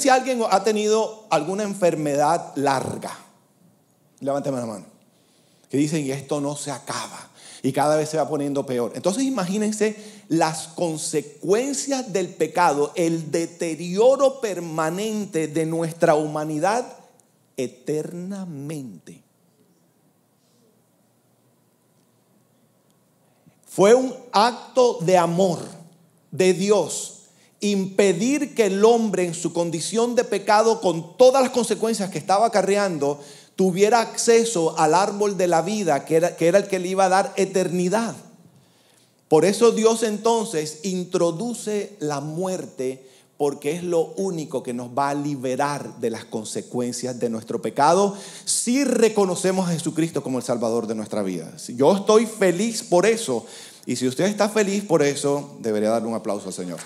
si alguien ha tenido alguna enfermedad larga. Levánteme la mano. Que dicen, y esto no se acaba. Y cada vez se va poniendo peor. Entonces imagínense las consecuencias del pecado, el deterioro permanente de nuestra humanidad eternamente. Fue un acto de amor de Dios impedir que el hombre en su condición de pecado, con todas las consecuencias que estaba acarreando, tuviera acceso al árbol de la vida, que era, que era el que le iba a dar eternidad. Por eso Dios entonces introduce la muerte porque es lo único que nos va a liberar de las consecuencias de nuestro pecado si reconocemos a Jesucristo como el Salvador de nuestra vida. Yo estoy feliz por eso y si usted está feliz por eso, debería darle un aplauso al Señor.